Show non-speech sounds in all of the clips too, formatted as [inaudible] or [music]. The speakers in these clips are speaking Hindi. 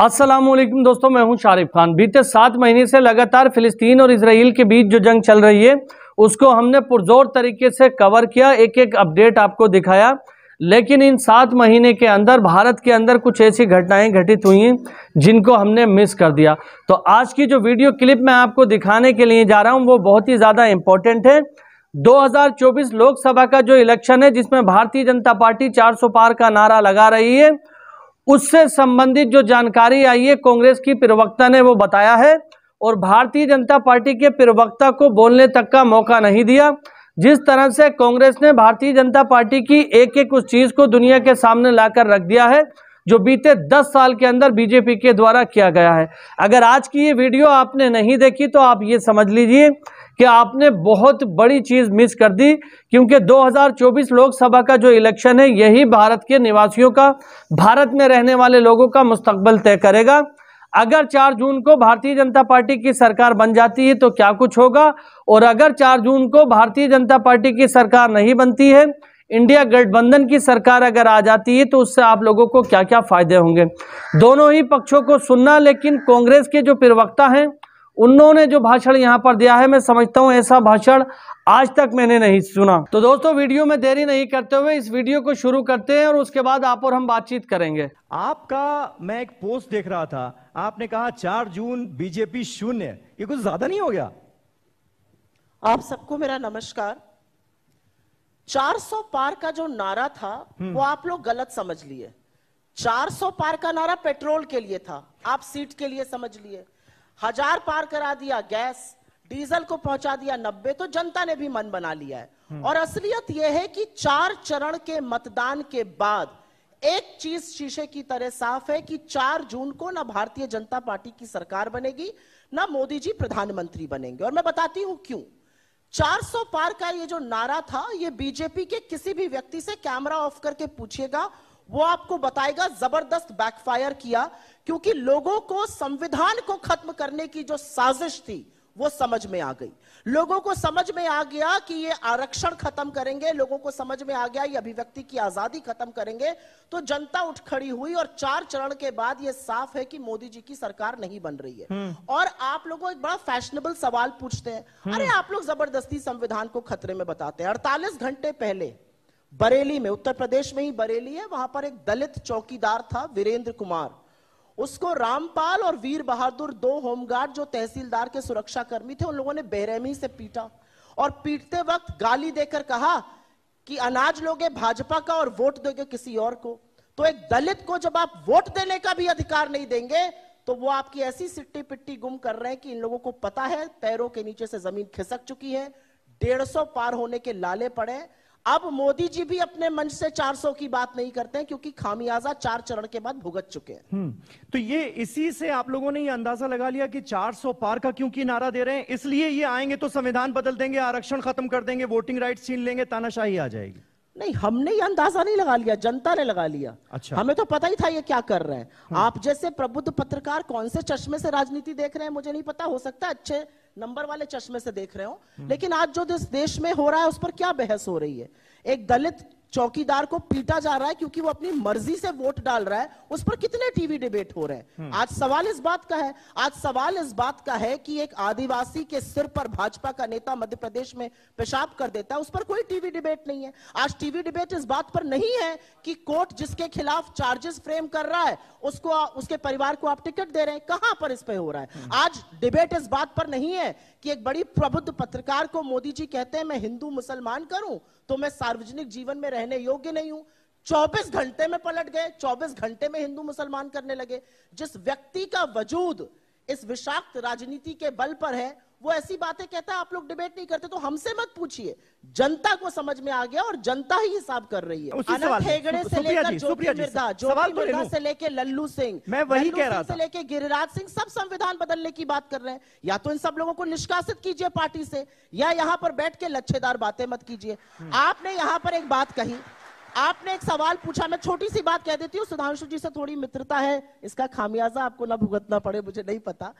अस्सलाम वालेकुम दोस्तों मैं हूं शारिफ खान बीते सात महीने से लगातार फिलिस्तीन और इसराइल के बीच जो जंग चल रही है उसको हमने पुरजोर तरीके से कवर किया एक एक अपडेट आपको दिखाया लेकिन इन सात महीने के अंदर भारत के अंदर कुछ ऐसी घटनाएं घटित हुई हैं जिनको हमने मिस कर दिया तो आज की जो वीडियो क्लिप मैं आपको दिखाने के लिए जा रहा हूं वो बहुत ही ज़्यादा इम्पोर्टेंट है 2024 लोकसभा का जो इलेक्शन है जिसमें भारतीय जनता पार्टी 400 पार का नारा लगा रही है उससे संबंधित जो जानकारी आई है कांग्रेस की प्रवक्ता ने वो बताया है और भारतीय जनता पार्टी के प्रवक्ता को बोलने तक का मौका नहीं दिया जिस तरह से कांग्रेस ने भारतीय जनता पार्टी की एक एक उस चीज़ को दुनिया के सामने लाकर रख दिया है जो बीते 10 साल के अंदर बीजेपी के द्वारा किया गया है अगर आज की ये वीडियो आपने नहीं देखी तो आप ये समझ लीजिए कि आपने बहुत बड़ी चीज़ मिस कर दी क्योंकि 2024 लोकसभा का जो इलेक्शन है यही भारत के निवासियों का भारत में रहने वाले लोगों का मुस्तबल तय करेगा अगर 4 जून को भारतीय जनता पार्टी की सरकार बन जाती है तो क्या कुछ होगा और अगर 4 जून को भारतीय जनता पार्टी की सरकार नहीं बनती है इंडिया गठबंधन की सरकार अगर आ जाती है तो उससे आप लोगों को क्या क्या फायदे होंगे दोनों ही पक्षों को सुनना लेकिन कांग्रेस के जो प्रवक्ता हैं उन्होंने जो भाषण यहाँ पर दिया है मैं समझता हूँ ऐसा भाषण आज तक मैंने नहीं सुना तो दोस्तों वीडियो में देरी नहीं करते हुए इस वीडियो को शुरू करते हैं और उसके बाद आप और हम बातचीत करेंगे आपका मैं एक पोस्ट देख रहा था आपने कहा चार जून बीजेपी शून्य ये कुछ ज्यादा नहीं हो गया आप सबको मेरा नमस्कार 400 पार का जो नारा था हम्म। वो आप लोग गलत समझ लिए 400 पार का नारा पेट्रोल के लिए था आप सीट के लिए समझ लिए हजार पार करा दिया गैस डीजल को पहुंचा दिया नब्बे तो जनता ने भी मन बना लिया है हम्म। और असलियत यह है कि चार चरण के मतदान के बाद एक चीज शीशे की तरह साफ है कि चार जून को ना भारतीय जनता पार्टी की सरकार बनेगी ना मोदी जी प्रधानमंत्री बनेंगे और मैं बताती हूं क्यों 400 पार का ये जो नारा था ये बीजेपी के किसी भी व्यक्ति से कैमरा ऑफ करके पूछिएगा वो आपको बताएगा जबरदस्त बैकफायर किया क्योंकि लोगों को संविधान को खत्म करने की जो साजिश थी वो समझ में आ गई लोगों को समझ में आ गया कि ये आरक्षण खत्म करेंगे लोगों को समझ में आ गया ये अभिव्यक्ति की आजादी खत्म करेंगे तो जनता उठ खड़ी हुई और चार चरण के बाद ये साफ है कि मोदी जी की सरकार नहीं बन रही है हम्म। और आप लोगों एक बड़ा फैशनेबल सवाल पूछते हैं हम्म। अरे आप लोग जबरदस्ती संविधान को खतरे में बताते हैं अड़तालीस घंटे पहले बरेली में उत्तर प्रदेश में ही बरेली है वहां पर एक दलित चौकीदार था वीरेंद्र कुमार उसको रामपाल और वीर बहादुर दो होमगार्ड जो तहसीलदार के सुरक्षाकर्मी थे उन लोगों ने बेरहमी से पीटा और पीटते वक्त गाली देकर कहा कि अनाज लोगे भाजपा का और वोट दोगे किसी और को तो एक दलित को जब आप वोट देने का भी अधिकार नहीं देंगे तो वो आपकी ऐसी सिट्टी पिट्टी गुम कर रहे हैं कि इन लोगों को पता है पैरों के नीचे से जमीन खिसक चुकी है डेढ़ सौ पार होने के लाले पड़े अब मोदी जी भी अपने मंच से 400 की बात नहीं करते हैं क्योंकि खामियाजा चार चरण के बाद भुगत चुके हैं हम्म, तो ये इसी से आप लोगों ने ये अंदाजा लगा लिया कि 400 पार का क्योंकि नारा दे रहे हैं इसलिए ये आएंगे तो संविधान बदल देंगे आरक्षण खत्म कर देंगे वोटिंग राइट छीन लेंगे तानाशाही आ जाएगी नहीं हमने ये अंदाजा नहीं लगा लिया जनता ने लगा लिया अच्छा हमें तो पता ही था ये क्या कर रहे हैं हाँ। आप जैसे प्रबुद्ध पत्रकार कौन से चश्मे से राजनीति देख रहे हैं मुझे नहीं पता हो सकता अच्छे नंबर वाले चश्मे से देख रहे हो हम्म। लेकिन आज जो देश में हो रहा है उस पर क्या बहस हो रही है एक दलित चौकीदार को पीटा जा रहा है क्योंकि वो अपनी मर्जी से वोट डाल रहा है उस पर कितने टीवी डिबेट हो रहे हैं हम्म। आज सवाल इस बात का है आज सवाल इस बात का है कि एक आदिवासी के सिर पर भाजपा का नेता मध्य प्रदेश में पेशाब कर देता है उस पर कोई टीवी डिबेट नहीं है आज टीवी डिबेट इस बात पर नहीं है कि कोर्ट जिसके खिलाफ चार्जेस फ्रेम कर रहा है उसको उसके परिवार को आप टिकट दे रहे हैं कहां पर इस पर हो रहा है हम्म। आज डिबेट इस बात पर नहीं है कि एक बड़ी प्रबुद्ध पत्रकार को मोदी जी कहते हैं मैं हिंदू मुसलमान करूं तो मैं सार्वजनिक जीवन में रह रहने योग्य नहीं हूं 24 घंटे में पलट गए 24 घंटे में हिंदू मुसलमान करने लगे जिस व्यक्ति का वजूद इस विषाक्त राजनीति के बल पर है वो ऐसी बातें कहता है आप लोग डिबेट नहीं करते तो हमसे मत पूछिए जनता को समझ में आ गया और जनता ही हिसाब कर रही है अनंत हेगड़े से लेकर ज्योति मिर्धा ज्योति मिर्धा से लेकर लल्लू सिंह मैं वही कह रहा था लेके गिरिराज सिंह सब संविधान बदलने की बात कर रहे हैं या तो इन सब लोगों को निष्कासित कीजिए पार्टी से या यहाँ पर बैठ के लच्छेदार बातें मत कीजिए हम्म। आपने यहाँ पर एक बात कही आपने एक सवाल पूछा मैं छोटी सी बात कह देती हूँ सुधांशु जी से थोड़ी मित्रता है इसका खामियाजा आपको ना भुगतना पड़े मुझे नहीं पता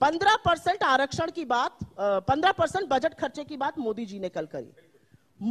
पंद्रह परसेंट आरक्षण की बात पंद्रह परसेंट बजट खर्चे की बात मोदी जी ने कल करी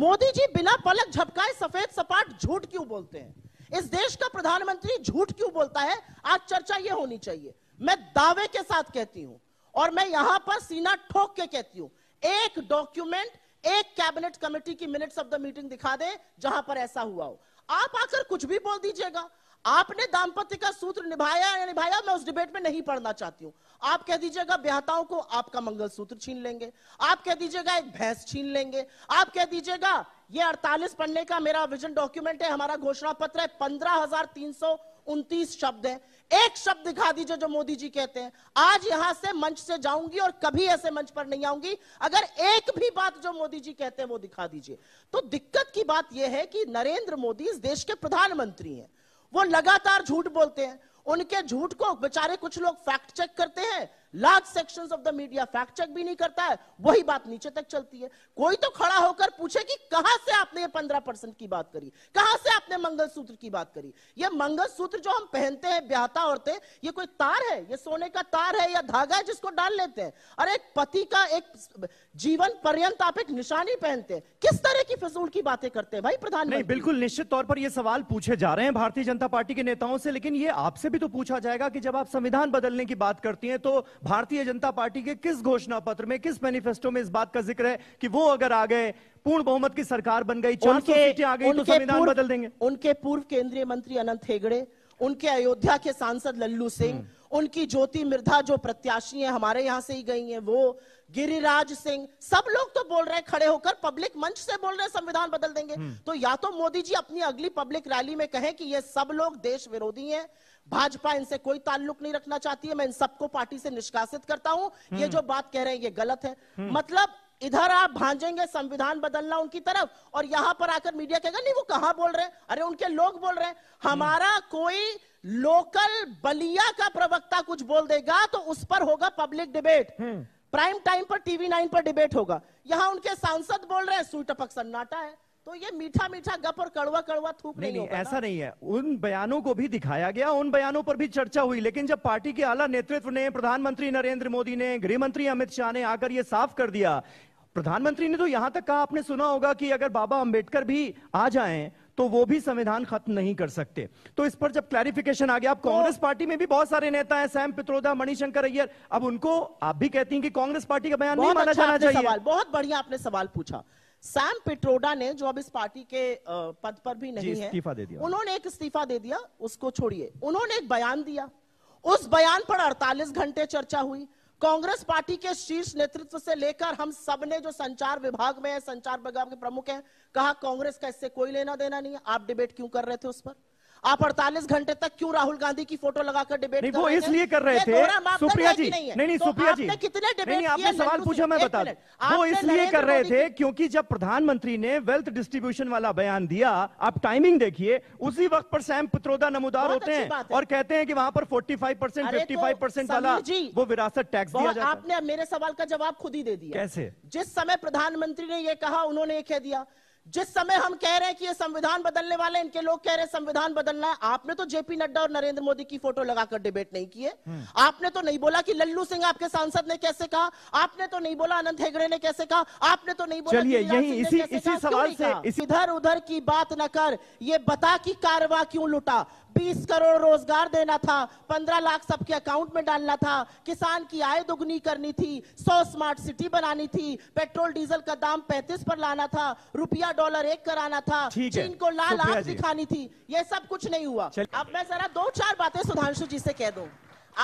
मोदी जी बिना पलक झपकाए सफेद सपाट झूठ क्यों बोलते हैं इस देश का प्रधानमंत्री झूठ क्यों बोलता है आज चर्चा ये होनी चाहिए मैं दावे के साथ कहती हूं और मैं यहां पर सीना ठोक के कहती हूं एक डॉक्यूमेंट एक कैबिनेट कमेटी की मिनट्स ऑफ द मीटिंग दिखा दे जहां पर ऐसा हुआ हो आप आकर कुछ भी बोल दीजिएगा आपने दाम्पत्य का सूत्र निभाया या निभाया मैं उस डिबेट में नहीं पढ़ना चाहती हूं आप कह दीजिएगा ब्याहताओं को आपका मंगल सूत्र छीन लेंगे आप कह दीजिएगा एक भैंस छीन लेंगे आप कह दीजिएगा ये 48 पढ़ने का मेरा विजन डॉक्यूमेंट है हमारा घोषणा पत्र है पंद्रह हजार तीन सौ उनतीस शब्द है एक शब्द दिखा दीजिए जो मोदी जी कहते हैं आज यहां से मंच से जाऊंगी और कभी ऐसे मंच पर नहीं आऊंगी अगर एक भी बात जो मोदी जी कहते हैं वो दिखा दीजिए तो दिक्कत की बात यह है कि नरेंद्र मोदी इस देश के प्रधानमंत्री हैं वो लगातार झूठ बोलते हैं उनके झूठ को बेचारे कुछ लोग फैक्ट चेक करते हैं large sections of the media fact check भी नहीं करता है वही बात नीचे तक चलती है कोई तो खड़ा होकर पूछे कि कहां से आपने ये पंद्रह परसेंट की बात करी कहां से आपने मंगलसूत्र की बात करी ये मंगलसूत्र जो हम पहनते हैं ब्याहता औरतें ये कोई तार है ये सोने का तार है या धागा है जिसको डाल लेते हैं और एक पति का एक जीवन पर्यंत आप एक निशानी पहनते हैं किस तरह की फजूल की बातें करते हैं भाई प्रधानमंत्री बिल्कुल निश्चित तौर पर यह सवाल पूछे जा रहे हैं भारतीय जनता पार्टी के नेताओं से लेकिन ये आपसे भी तो पूछा जाएगा कि जब आप संविधान बदलने की बात करती हैं तो भारतीय जनता पार्टी के किस घोषणा पत्र में किस मैनिफेस्टो में इस बात का जिक्र है कि वो अगर आ गए पूर्ण बहुमत की सरकार बन गई चार सीटें आ गई तो संविधान बदल देंगे उनके पूर्व केंद्रीय मंत्री अनंत हेगड़े उनके अयोध्या के सांसद लल्लू सिंह हम्म। उनकी ज्योति मिर्धा जो प्रत्याशी हैं हमारे यहां से ही गई हैं वो गिरिराज सिंह सब लोग तो बोल रहे हैं खड़े होकर पब्लिक मंच से बोल रहे हैं संविधान बदल देंगे हम्म। तो या तो मोदी जी अपनी अगली पब्लिक रैली में कहें कि ये सब लोग देश विरोधी हैं भाजपा इनसे कोई ताल्लुक नहीं रखना चाहती है मैं इन सबको पार्टी से निष्कासित करता हूं ये हम्म। जो बात कह रहे हैं ये गलत है हम्म। मतलब इधर आप भांजेंगे संविधान बदलना उनकी तरफ और यहां पर आकर मीडिया कहेगा नहीं वो कहां बोल रहे हैं अरे उनके लोग बोल रहे हैं हमारा कोई लोकल बलिया का प्रवक्ता कुछ बोल देगा तो उस पर होगा public debate hmm. Prime time पर टीवी नाइन पर डिबेट होगा यहां उनके सांसद बोल रहे हैं सुई टपक सन्नाटा है तो ये मीठा मीठा गप और कड़वा कड़वा थूक नहीं, नहीं, नहीं ऐसा नहीं है उन बयानों को भी दिखाया गया उन बयानों पर भी चर्चा हुई लेकिन जब पार्टी के आला नेतृत्व ने प्रधानमंत्री नरेंद्र मोदी ने गृह मंत्री अमित शाह ने आकर ये साफ कर दिया प्रधानमंत्री ने तो यहां तक कहा आपने सुना होगा कि अगर बाबा अंबेडकर भी आ जाए तो वो भी संविधान खत्म नहीं कर सकते तो इस पर जब क्लैरिफिकेशन आ गया अब तो कांग्रेस पार्टी में भी बहुत सारे नेता हैं सैम पित्रोदा मणिशंकर अय्यर अब उनको आप भी कहती हैं कि कांग्रेस पार्टी का बयान नहीं माना अच्छा जाना चाहिए सवाल बहुत बढ़िया आपने सवाल पूछा सैम पिट्रोडा ने जो अब इस पार्टी के पद पर भी नहीं है दे दिया। उन्होंने एक इस्तीफा दे दिया उसको छोड़िए उन्होंने एक बयान दिया उस बयान पर 48 घंटे चर्चा हुई कांग्रेस पार्टी के शीर्ष नेतृत्व से लेकर हम सब ने जो संचार विभाग में संचार विभाग के प्रमुख हैं कहा कांग्रेस का इससे कोई लेना देना नहीं है आप डिबेट क्यों कर रहे थे उस पर आप 48 घंटे तक क्यों राहुल गांधी की फोटो लगाकर डिबेट वो इसलिए कर रहे थे सुप्रिया जी नहीं नहीं तो सुप्रिया जी कितने डिबेट आपने सवाल पूछा मैं बता वो इसलिए कर रहे थे क्योंकि जब प्रधानमंत्री ने वेल्थ डिस्ट्रीब्यूशन वाला बयान दिया आप टाइमिंग देखिए उसी वक्त पर सैम पित्रोदा नमोदार होते हैं और कहते हैं कि वहां पर five percent fifty five percent वाला वो विरासत टैक्स दिया आपने मेरे सवाल का जवाब खुद ही दे दिया कैसे जिस समय प्रधानमंत्री ने यह कहा उन्होंने यह कह दिया जिस समय हम कह रहे हैं कि ये संविधान बदलने वाले इनके लोग कह रहे हैं संविधान बदलना है आपने तो जेपी नड्डा और नरेंद्र मोदी की फोटो लगाकर डिबेट नहीं किए हम्म। आपने तो नहीं बोला कि लल्लू सिंह आपके सांसद ने कैसे कहा आपने तो नहीं बोला अनंत हेगड़े ने कैसे कहा आपने तो नहीं बोला यही इसी, इसी सवाल से इधर उधर की बात न कर ये बता कि कारवा क्यों लुटा बीस करोड़ रोजगार देना था पंद्रह लाख सबके अकाउंट में डालना था किसान की आय दुगनी करनी थी सौ स्मार्ट सिटी बनानी थी पेट्रोल डीजल का दाम पैंतीस पर लाना था रुपया डॉलर एक कराना था चीन को लाल आग दिखानी थी ये सब कुछ नहीं हुआ अब मैं जरा दो चार बातें सुधांशु जी से कह दू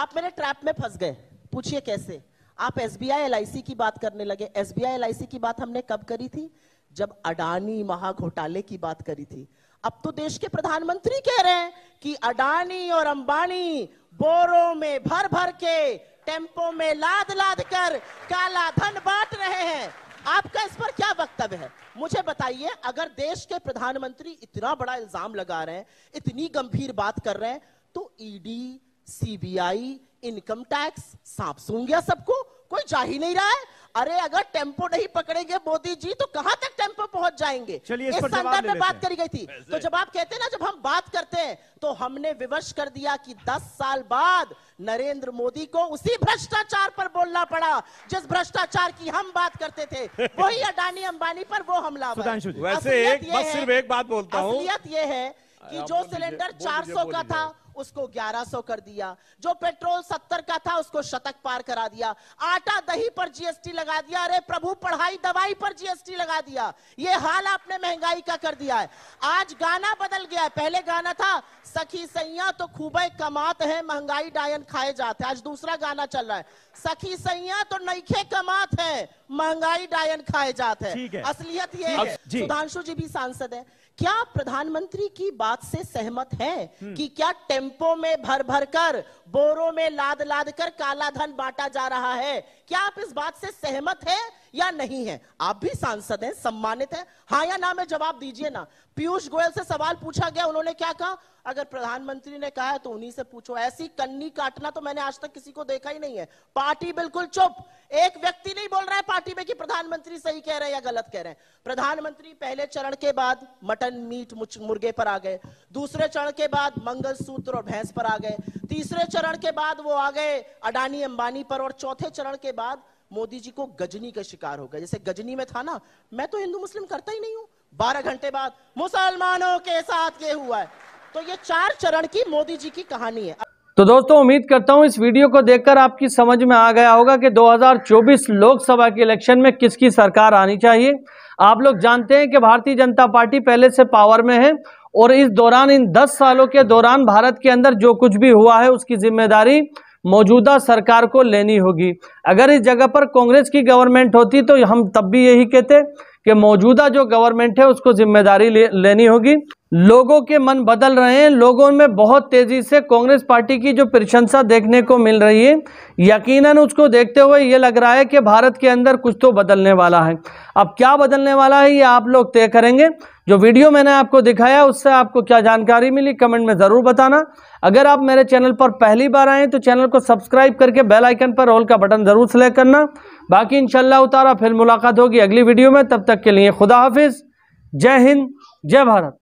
आप मेरे ट्रैप में फंस गए पूछिए कैसे आप एस बी आई की बात करने लगे एस बी आई की बात हमने कब करी थी जब अडानी महा घोटाले की बात करी थी अब तो देश के प्रधानमंत्री कह रहे हैं कि अडानी और अंबानी बोरों में भर भर के टेम्पो में लाद लाद कर काला धन बांट रहे हैं आपका इस पर क्या वक्तव्य है मुझे बताइए अगर देश के प्रधानमंत्री इतना बड़ा इल्जाम लगा रहे हैं इतनी गंभीर बात कर रहे हैं तो ईडी सीबीआई इनकम टैक्स सांप सूंग सबको कोई जा ही नहीं रहा है अरे अगर टेम्पो नहीं पकड़ेंगे मोदी जी तो कहां तक टेम्पो पहुंच जाएंगे चलिए इस, इस संदर्भ में बात करी गई थी तो जब आप कहते हैं ना जब हम बात करते हैं तो हमने विवश कर दिया कि 10 साल बाद नरेंद्र मोदी को उसी भ्रष्टाचार पर बोलना पड़ा जिस भ्रष्टाचार की हम बात करते थे [laughs] वही अडानी अंबानी पर वो हमला वैसे एक, एक बात बोलता हूँ ये है कि जो सिलेंडर 400 का था उसको 1100 कर दिया जो पेट्रोल 70 का था उसको शतक पार करा दिया आटा दही पर जीएसटी लगा दिया अरे प्रभु पढ़ाई दवाई पर जीएसटी लगा दिया ये हाल आपने महंगाई का कर दिया है आज गाना बदल गया है पहले गाना था सखी सैया तो खूबे कमात है महंगाई डायन खाए जाते आज दूसरा गाना चल रहा है सखी सैया तो नईखे कमात है महंगाई डायन खाए जाते हैं असलियत ये है सुधांशु जी भी सांसद है क्या प्रधानमंत्री की बात से सहमत है हम्म। कि क्या टेम्पो में भर भर कर बोरों में लाद लाद कर काला धन बांटा जा रहा है क्या आप इस बात से सहमत हैं या नहीं है आप भी सांसद हैं सम्मानित हैं हाँ या ना में जवाब दीजिए ना पीयूष गोयल से सवाल पूछा गया उन्होंने क्या कहा अगर प्रधानमंत्री ने कहा है तो उन्हीं से पूछो ऐसी कन्नी काटना तो मैंने आज तक किसी को देखा ही नहीं है पार्टी बिल्कुल चुप एक व्यक्ति नहीं बोल रहा है पार्टी में कि प्रधानमंत्री सही कह रहे हैं या गलत कह रहे हैं प्रधानमंत्री पहले चरण के बाद मटन मीट मुर्गे पर आ गए दूसरे चरण के बाद मंगल सूत्र और भैंस पर आ गए तीसरे चरण के बाद वो आ गए अडानी अंबानी पर और चौथे चरण के बाद मोदी जी को गजनी का शिकार हो गया जैसे गजनी में था ना मैं तो हिंदू मुस्लिम करता ही नहीं हूं बारह घंटे बाद मुसलमानों के साथ ये हुआ है तो ये चार चरण की मोदी जी की कहानी है तो दोस्तों उम्मीद करता हूं इस वीडियो को देखकर आपकी समझ में आ गया होगा कि 2024 लोकसभा के इलेक्शन में किसकी सरकार आनी चाहिए आप लोग जानते हैं कि भारतीय जनता पार्टी पहले से पावर में है और इस दौरान इन 10 सालों के दौरान भारत के अंदर जो कुछ भी हुआ है उसकी जिम्मेदारी मौजूदा सरकार को लेनी होगी अगर इस जगह पर कांग्रेस की गवर्नमेंट होती तो हम तब भी यही कहते कि मौजूदा जो गवर्नमेंट है उसको जिम्मेदारी ले, लेनी होगी लोगों के मन बदल रहे हैं लोगों में बहुत तेज़ी से कांग्रेस पार्टी की जो प्रशंसा देखने को मिल रही है यकीनन उसको देखते हुए ये लग रहा है कि भारत के अंदर कुछ तो बदलने वाला है अब क्या बदलने वाला है ये आप लोग तय करेंगे जो वीडियो मैंने आपको दिखाया उससे आपको क्या जानकारी मिली कमेंट में ज़रूर बताना अगर आप मेरे चैनल पर पहली बार आएँ तो चैनल को सब्सक्राइब करके बेल आइकन पर ऑल का बटन ज़रूर सेलेक्ट करना बाकी इंशाल्लाह उतारा फिर मुलाकात होगी अगली वीडियो में तब तक के लिए खुदा हाफिज़ जय हिंद जय भारत